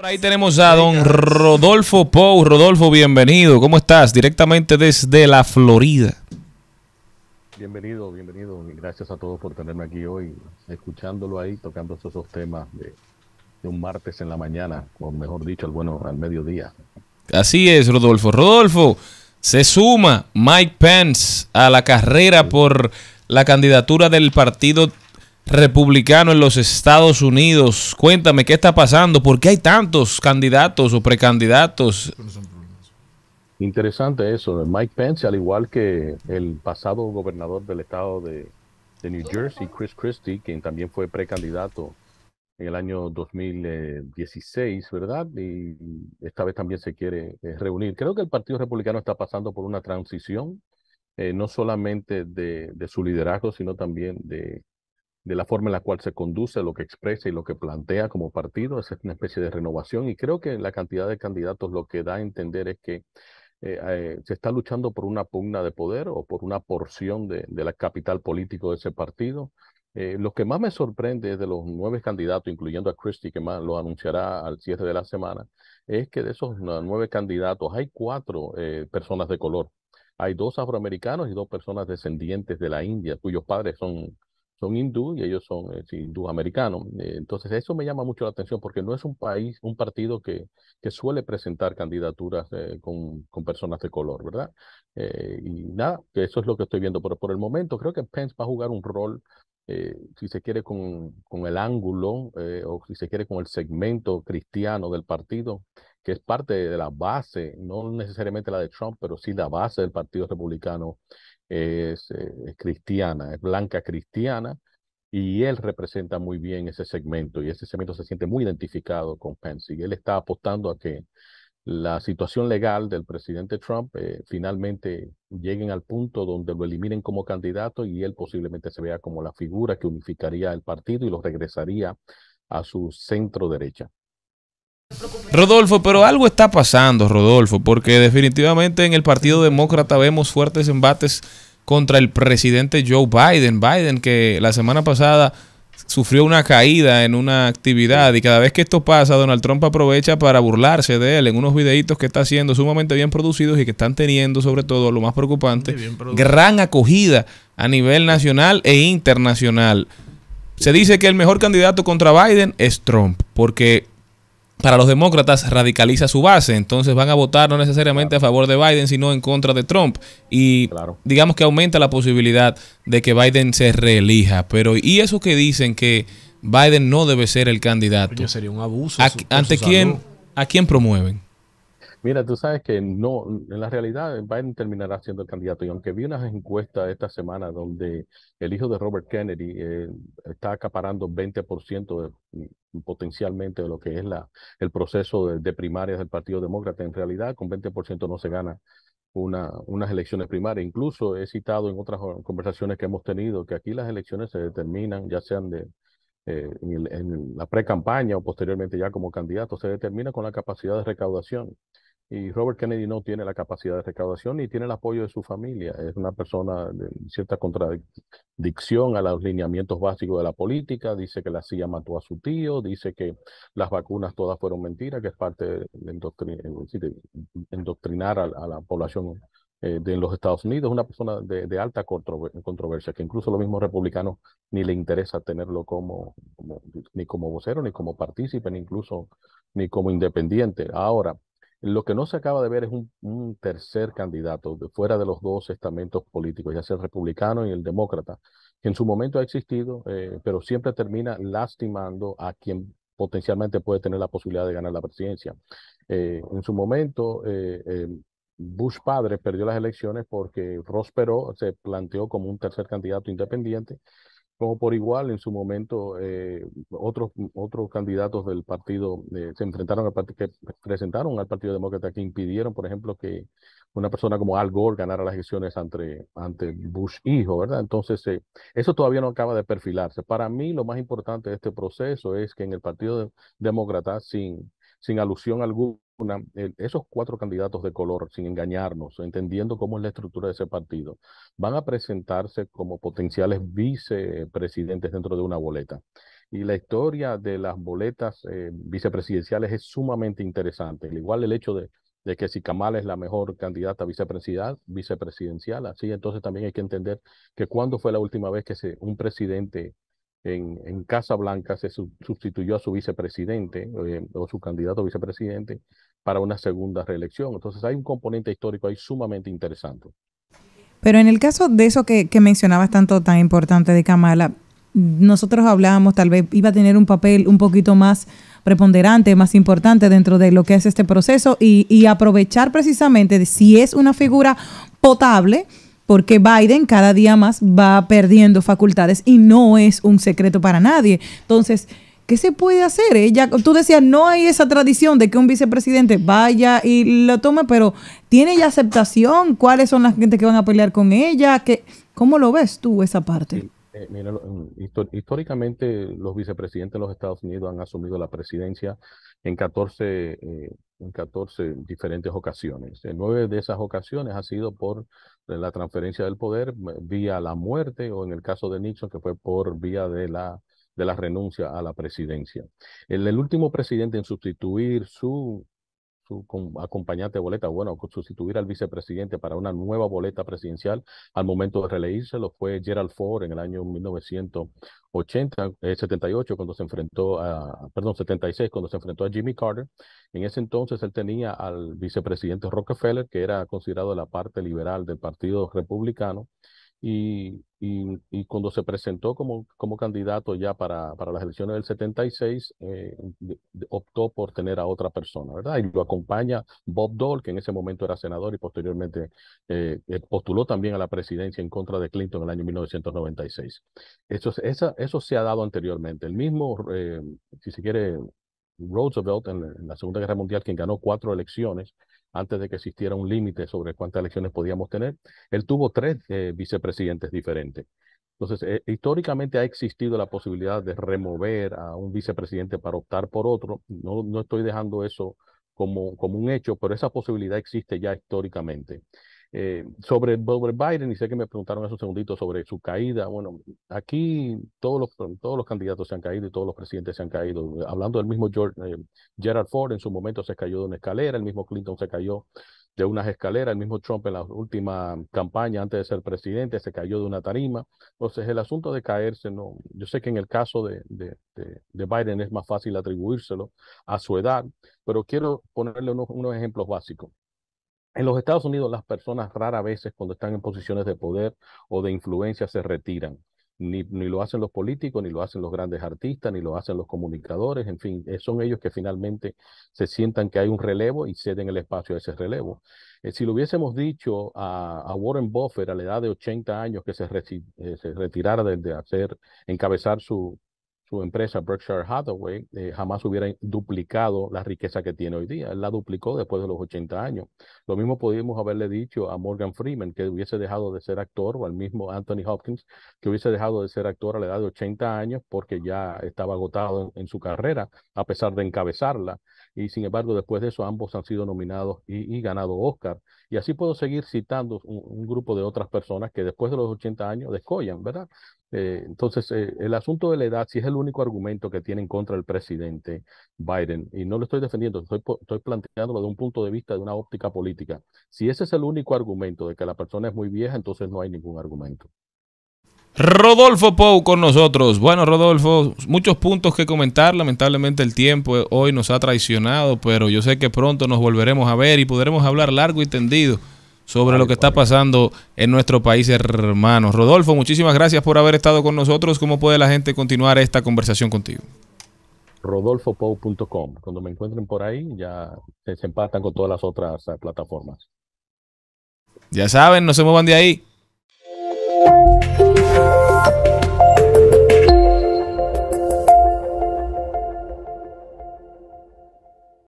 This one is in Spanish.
Por ahí tenemos a don Rodolfo Pou. Rodolfo, bienvenido. ¿Cómo estás? Directamente desde la Florida. Bienvenido, bienvenido. Gracias a todos por tenerme aquí hoy, escuchándolo ahí, tocando esos temas de, un martes en la mañana, o mejor dicho, al, bueno, al mediodía. Así es, Rodolfo. Rodolfo, se suma Mike Pence a la carrera por la candidatura del Partido republicano en los Estados Unidos. Cuéntame, ¿qué está pasando? ¿Por qué hay tantos candidatos o precandidatos? Interesante eso. Mike Pence, al igual que el pasado gobernador del estado de, New Jersey, Chris Christie, quien también fue precandidato en el año 2016, ¿verdad? Y esta vez también se quiere eh, reunir. Creo que el Partido Republicano está pasando por una transición, eh, no solamente de, su liderazgo, sino también de, de la forma en la cual se conduce, lo que expresa y lo que plantea como partido, es una especie de renovación y creo que la cantidad de candidatos lo que da a entender es que eh, eh, se está luchando por una pugna de poder o por una porción de, la capital político de ese partido. Eh, lo que más me sorprende de los nueve candidatos, incluyendo a Christie, que más lo anunciará al cierre de la semana, es que de esos nueve candidatos hay cuatro personas de color. Hay dos afroamericanos y dos personas descendientes de la India, cuyos padres son son hindú y ellos son eh, hindú americanos. Eh, entonces, eso me llama mucho la atención porque no es un país, un partido que, que suele presentar candidaturas eh, con, personas de color, ¿verdad? y nada, eso es lo que estoy viendo. Pero por el momento creo que Pence va a jugar un rol, si se quiere, con, con el ángulo o si se quiere, con el segmento cristiano del partido que es parte de la base, no necesariamente la de Trump, pero sí la base del Partido Republicano eh, es, cristiana, es blanca cristiana, y él representa muy bien ese segmento, y ese segmento se siente muy identificado con Pence, y él está apostando a que la situación legal del presidente Trump eh, finalmente lleguen al punto donde lo eliminen como candidato y él posiblemente se vea como la figura que unificaría el partido y lo regresaría a su centro derecha. Rodolfo, pero algo está pasando, Rodolfo, porque definitivamente en el Partido Demócrata vemos fuertes embates contra el presidente Joe Biden. Biden que la semana pasada sufrió una caída en una actividad y cada vez que esto pasa, Donald Trump aprovecha para burlarse de él en unos videitos que está haciendo sumamente bien producidos y que están teniendo, sobre todo, lo más preocupante, gran acogida a nivel nacional e internacional. Se dice que el mejor candidato contra Biden es Trump, porque para los demócratas radicaliza su base. Entonces van a votar no necesariamente a favor de Biden, sino en contra de Trump. Y digamos que aumenta la posibilidad de que Biden se reelija. Pero ¿y eso que dicen que Biden no debe ser el candidato? sería un abuso. ¿A, ¿Ante quién, a quién promueven? Mira, tú sabes que no, en la realidad Biden terminará siendo el candidato. Y aunque vi unas encuestas esta semana donde el hijo de Robert Kennedy eh, está acaparando 20% de, potencialmente de lo que es la, el proceso de, primarias del Partido Demócrata. En realidad, con 20% no se gana una, unas elecciones primarias. Incluso he citado en otras conversaciones que hemos tenido que aquí las elecciones se determinan, ya sean de, eh, en, en, la pre-campaña o posteriormente ya como candidato, se determina con la capacidad de recaudación. Y Robert Kennedy no tiene la capacidad de recaudación ni tiene el apoyo de su familia. Es una persona de cierta contradicción a los lineamientos básicos de la política. Dice que la CIA mató a su tío, dice que las vacunas todas fueron mentiras, que es parte de, eh, endoctrinar, a, la población eh, de los Estados Unidos. Es una persona de, alta controversia, que incluso los mismos republicanos ni le interesa tenerlo como, ni como vocero, ni como partícipe, ni incluso ni como independiente. Ahora, lo que no se acaba de ver es un, tercer candidato de fuera de los dos estamentos políticos, ya sea el republicano y el demócrata, que en su momento ha existido, eh, pero siempre termina lastimando a quien potencialmente puede tener la posibilidad de ganar la presidencia. Eh, en su momento, eh, Bush padre perdió las elecciones porque Ross se planteó como un tercer candidato independiente como por igual en su momento eh, otros, otros candidatos del partido eh, se enfrentaron al partido, que presentaron al Partido Demócrata que impidieron, por ejemplo, que una persona como Al Gore ganara las elecciones ante, ante Bush hijo, ¿verdad? Entonces, eh, eso todavía no acaba de perfilarse. Para mí, lo más importante de este proceso es que en el Partido Demócrata, sin, sin alusión alguna, eh, esos cuatro candidatos de color, sin engañarnos, entendiendo cómo es la estructura de ese partido, van a presentarse como potenciales vicepresidentes dentro de una boleta. Y la historia de las boletas eh, vicepresidenciales es sumamente interesante. Al igual el hecho de, que si Kamala es la mejor candidata vicepresidencial, vicepresidencial, así entonces también hay que entender que cuándo fue la última vez que un presidente en, Casa Blanca se sustituyó a su vicepresidente eh, o su candidato vicepresidente para una segunda reelección. Entonces hay un componente histórico ahí sumamente interesante. Pero en el caso de eso que, mencionabas tanto tan importante de Kamala, nosotros hablábamos tal vez iba a tener un papel un poquito más preponderante, más importante dentro de lo que es este proceso y, aprovechar precisamente de si es una figura potable, porque Biden cada día más va perdiendo facultades y no es un secreto para nadie. Entonces, ¿Qué se puede hacer? Ella, eh, tú decías, no hay esa tradición de que un vicepresidente vaya y lo tome, pero ¿tiene ya aceptación? ¿Cuáles son las gente que van a pelear con ella? ¿Qué, ¿Cómo lo ves tú esa parte? Eh, mm, históricamente los vicepresidentes de los Estados Unidos han asumido la presidencia en 14, eh, en 14 diferentes ocasiones. En nueve de esas ocasiones ha sido por la transferencia del poder vía la muerte o en el caso de Nixon que fue por vía de la de la renuncia a la presidencia. El, último presidente en sustituir su, su acompañante boleta, bueno, sustituir al vicepresidente para una nueva boleta presidencial al momento de releírse, lo fue Gerald Ford en el año 1980, 78, eh, cuando se enfrentó a, perdón, 76, cuando se enfrentó a Jimmy Carter. En ese entonces él tenía al vicepresidente Rockefeller, que era considerado la parte liberal del Partido Republicano y, cuando se presentó como, como candidato ya para, para las elecciones del 76, eh, optó por tener a otra persona, ¿verdad? Y lo acompaña Bob Dole, que en ese momento era senador y posteriormente eh, eh, postuló también a la presidencia en contra de Clinton en el año 1996. Eso, eso se ha dado anteriormente. El mismo, si se quiere, Roosevelt en, en la Segunda Guerra Mundial, quien ganó cuatro elecciones, antes de que existiera un límite sobre cuántas elecciones podíamos tener, él tuvo tres eh, vicepresidentes diferentes. Entonces, eh, históricamente ha existido la posibilidad de remover a un vicepresidente para optar por otro. No, no estoy dejando eso como, como un hecho, pero esa posibilidad existe ya históricamente. Eh, sobre, Biden, y sé que me preguntaron hace segundito sobre su caída. Bueno, aquí todos los, todos los candidatos se han caído y todos los presidentes se han caído. Hablando del mismo George, eh, Gerald Ford, en su momento se cayó de una escalera, el mismo Clinton se cayó de unas escaleras, el mismo Trump en la última campaña antes de ser presidente se cayó de una tarima. Entonces, el asunto de caerse, no, yo sé que en el caso de, Biden es más fácil atribuírselo a su edad, pero quiero ponerle unos ejemplos básicos. En los Estados Unidos las personas rara vez, cuando están en posiciones de poder o de influencia se retiran. Ni, lo hacen los políticos, ni lo hacen los grandes artistas, ni lo hacen los comunicadores, en fin, eh, son ellos que finalmente se sientan que hay un relevo y ceden el espacio a ese relevo. Eh, si lo hubiésemos dicho a, Warren Buffett a la edad de 80 años que eh, se, retirara de, de, hacer, encabezar su, su empresa Berkshire Hathaway eh, jamás hubiera duplicado la riqueza que tiene hoy día. Él la duplicó después de los 80 años. Lo mismo podríamos haberle dicho a Morgan Freeman, que hubiese dejado de ser actor, o al mismo Anthony Hopkins, que hubiese dejado de ser actor a la edad de 80 años porque ya estaba agotado en, su carrera, a pesar de encabezarla. Y sin embargo, después de eso, ambos han sido nominados y, y ganado Oscar. Y así puedo seguir citando un, grupo de otras personas que después de los 80 años descollan, ¿verdad? Eh, entonces, eh, el asunto de la edad, si es el único argumento que tienen contra el presidente Biden, y no lo estoy defendiendo, estoy, planteándolo desde un punto de vista, de una óptica política, si ese es el único argumento de que la persona es muy vieja, entonces no hay ningún argumento. Rodolfo Pou con nosotros. Bueno, Rodolfo, muchos puntos que comentar. Lamentablemente el tiempo hoy nos ha traicionado, pero yo sé que pronto nos volveremos a ver y podremos hablar largo y tendido sobre lo que está pasando en nuestro país, hermanos. Rodolfo, muchísimas gracias por haber estado con nosotros. ¿Cómo puede la gente continuar esta conversación contigo? rodolfopou.com. Cuando me encuentren por ahí, ya se empatan con todas las otras eh, plataformas. Ya saben, no se muevan de ahí. Thank you.